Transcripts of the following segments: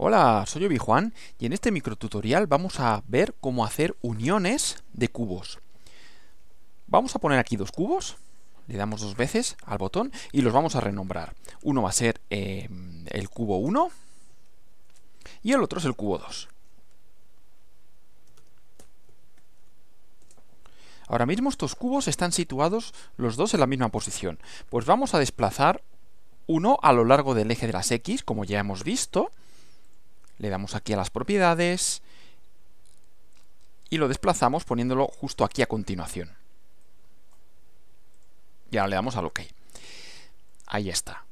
Hola, soy Obi Juan y en este microtutorial vamos a ver cómo hacer uniones de cubos. Vamos a poner aquí dos cubos, le damos dos veces al botón y los vamos a renombrar. Uno va a ser em, el cubo 1 y el otro es el cubo 2. Ahora mismo estos cubos están situados los dos en la misma posición. Pues vamos a desplazar uno a lo largo del eje de las X, como ya hemos visto, le damos aquí a las propiedades y lo desplazamos poniéndolo justo aquí a continuación. Y ahora le damos al OK. Ahí está.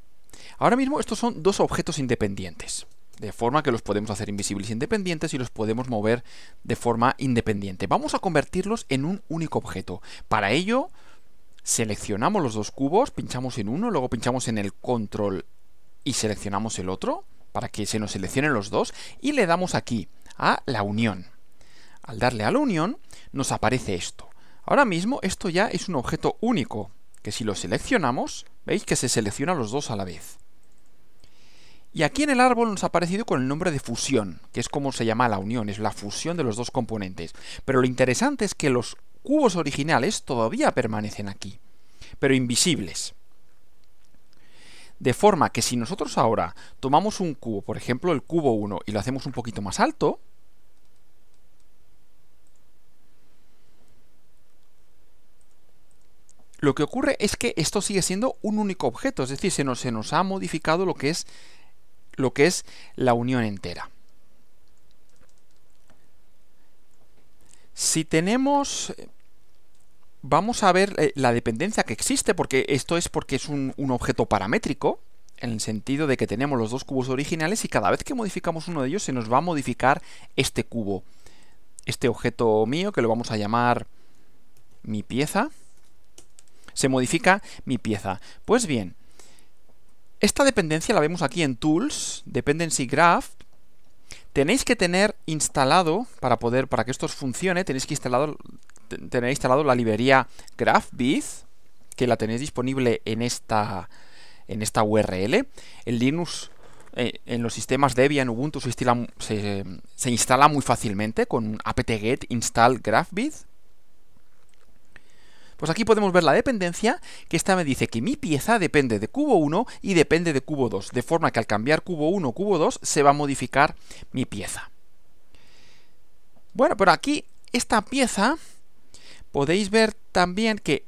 Ahora mismo estos son dos objetos independientes, de forma que los podemos hacer invisibles e independientes y los podemos mover de forma independiente. Vamos a convertirlos en un único objeto. Para ello, seleccionamos los dos cubos, pinchamos en uno, luego pinchamos en el control y seleccionamos el otro para que se nos seleccionen los dos y le damos aquí a la unión. Al darle a la unión nos aparece esto. Ahora mismo esto ya es un objeto único, que si lo seleccionamos, veis que se selecciona los dos a la vez. Y aquí en el árbol nos ha aparecido con el nombre de fusión, que es como se llama la unión, es la fusión de los dos componentes. Pero lo interesante es que los cubos originales todavía permanecen aquí, pero invisibles. De forma que si nosotros ahora tomamos un cubo, por ejemplo el cubo 1, y lo hacemos un poquito más alto, lo que ocurre es que esto sigue siendo un único objeto, es decir, se nos, se nos ha modificado lo que, es, lo que es la unión entera. Si tenemos, vamos a ver eh, la dependencia que existe, porque esto es porque es un, un objeto paramétrico, en el sentido de que tenemos los dos cubos originales y cada vez que modificamos uno de ellos se nos va a modificar este cubo. Este objeto mío, que lo vamos a llamar mi pieza, se modifica mi pieza. Pues bien, esta dependencia la vemos aquí en Tools, Dependency Graph, Tenéis que tener instalado, para poder, para que esto funcione, tenéis que tener instalado la librería GraphBiz, que la tenéis disponible en esta, en esta URL. El Linux eh, en los sistemas Debian, Ubuntu se, instala, se, instala muy fácilmente con apt-get install graphbit pues aquí podemos ver la dependencia, que esta me dice que mi pieza depende de cubo 1 y depende de cubo 2, de forma que al cambiar cubo 1 cubo 2 se va a modificar mi pieza. Bueno, pero aquí esta pieza podéis ver también que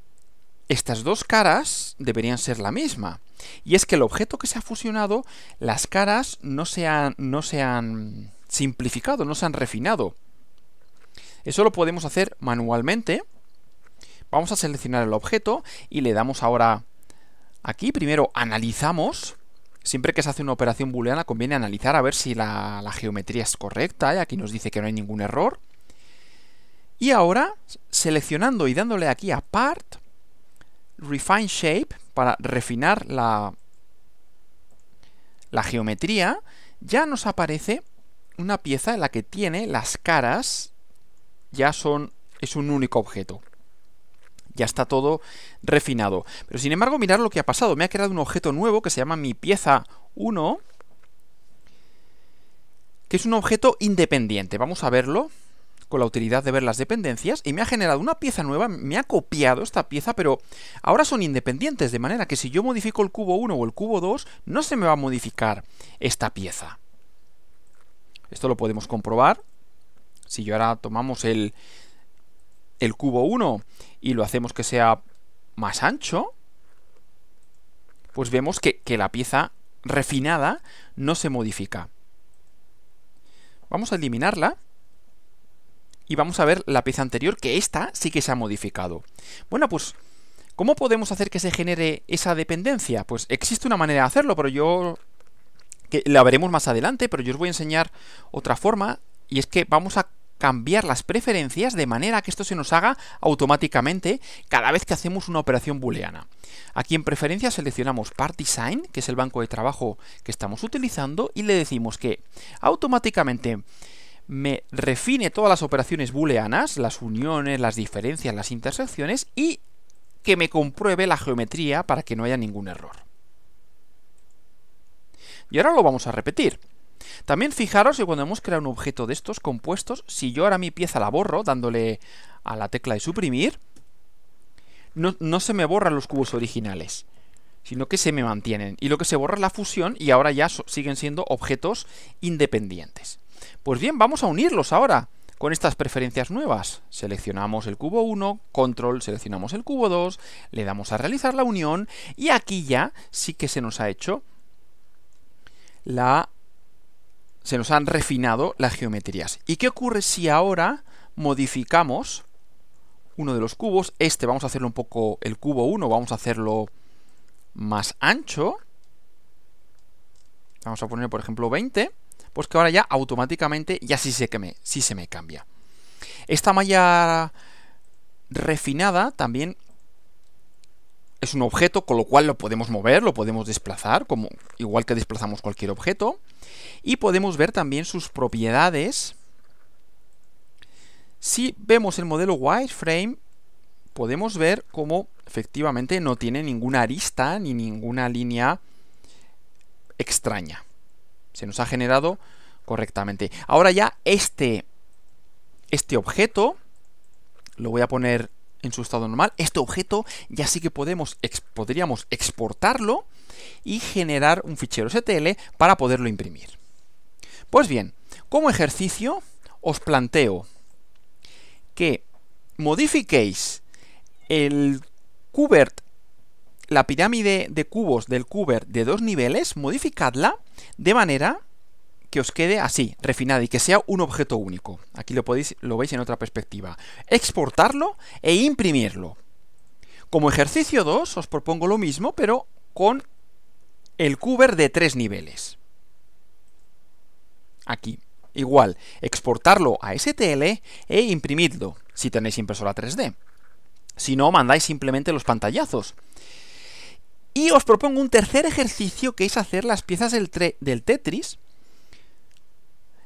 estas dos caras deberían ser la misma. Y es que el objeto que se ha fusionado, las caras no se no se han simplificado, no se han refinado. Eso lo podemos hacer manualmente Vamos a seleccionar el objeto y le damos ahora aquí. Primero analizamos. Siempre que se hace una operación booleana conviene analizar a ver si la, la geometría es correcta. Y ¿eh? aquí nos dice que no hay ningún error. Y ahora, seleccionando y dándole aquí a Part, Refine Shape, para refinar la, la geometría, ya nos aparece una pieza en la que tiene las caras, ya son, es un único objeto ya está todo refinado. Pero sin embargo, mirad lo que ha pasado. Me ha creado un objeto nuevo que se llama mi pieza 1, que es un objeto independiente. Vamos a verlo con la utilidad de ver las dependencias y me ha generado una pieza nueva, me ha copiado esta pieza, pero ahora son independientes, de manera que si yo modifico el cubo 1 o el cubo 2, no se me va a modificar esta pieza. Esto lo podemos comprobar. Si yo ahora tomamos el el cubo 1 y lo hacemos que sea más ancho, pues vemos que, la pieza refinada no se modifica. Vamos a eliminarla y vamos a ver la pieza anterior, que esta sí que se ha modificado. Bueno, pues, ¿cómo podemos hacer que se genere esa dependencia? Pues existe una manera de hacerlo, pero yo... la veremos más adelante, pero yo os voy a enseñar otra forma, y es que vamos a cambiar las preferencias de manera que esto se nos haga automáticamente cada vez que hacemos una operación booleana. Aquí en preferencias seleccionamos part design, que es el banco de trabajo que estamos utilizando, y le decimos que automáticamente me refine todas las operaciones booleanas, las uniones, las diferencias, las intersecciones, y que me compruebe la geometría para que no haya ningún error. Y ahora lo vamos a repetir. También fijaros que cuando hemos creado un objeto de estos compuestos, si yo ahora mi pieza la borro dándole a la tecla de suprimir, no, se me borran los cubos originales, sino que se me mantienen. Y lo que se borra es la fusión y ahora ya siguen siendo objetos independientes. Pues bien, vamos a unirlos ahora con estas preferencias nuevas. Seleccionamos el cubo 1, control, seleccionamos el cubo 2, le damos a realizar la unión y aquí ya sí que se nos ha hecho la se nos han refinado las geometrías. ¿Y qué ocurre si ahora modificamos uno de los cubos? Este vamos a hacerlo un poco, el cubo 1, vamos a hacerlo más ancho. Vamos a poner, por ejemplo, 20. Pues que ahora ya automáticamente, ya sí se, que me, sí se me cambia. Esta malla refinada también es un objeto, con lo cual lo podemos mover, lo podemos desplazar, como, igual que desplazamos cualquier objeto. Y podemos ver también sus propiedades. Si vemos el modelo wireframe, podemos ver cómo efectivamente no tiene ninguna arista ni ninguna línea extraña. Se nos ha generado correctamente. Ahora ya este, este objeto, lo voy a poner en su estado normal, este objeto ya sí que podemos, podríamos exportarlo y generar un fichero STL para poderlo imprimir. Pues bien, como ejercicio os planteo que modifiquéis el cubert, la pirámide de cubos del cubert de dos niveles, modificadla de manera que os quede así, refinada y que sea un objeto único. Aquí lo, podéis, lo veis en otra perspectiva. Exportarlo e imprimirlo. Como ejercicio 2 os propongo lo mismo, pero con el cover de tres niveles. Aquí. Igual, exportarlo a STL e imprimirlo... si tenéis impresora 3D. Si no, mandáis simplemente los pantallazos. Y os propongo un tercer ejercicio que es hacer las piezas del Tetris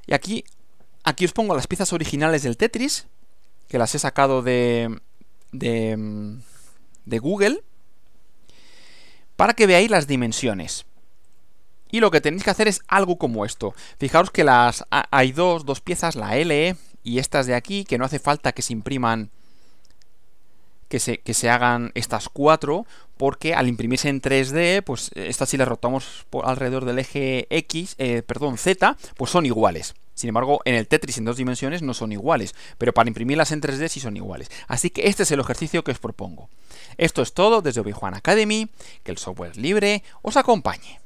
y aquí, aquí os pongo las piezas originales del Tetris, que las he sacado de, mm, de, Google, para que veáis las dimensiones. Y lo que tenéis que hacer es algo como esto. Fijaos que las hay dos, dos piezas, la L e y estas de aquí, que no hace falta que se impriman, que que se hagan estas cuatro, porque al imprimirse en 3D, pues eh, estas si las rotamos alrededor del eje X, eh, perdón, Z, pues son iguales. Sin embargo, en el Tetris en dos dimensiones no son iguales, pero para imprimirlas en 3D sí son iguales. Así que este es el ejercicio que os propongo. Esto es todo desde obi Academy, que el software libre os acompañe.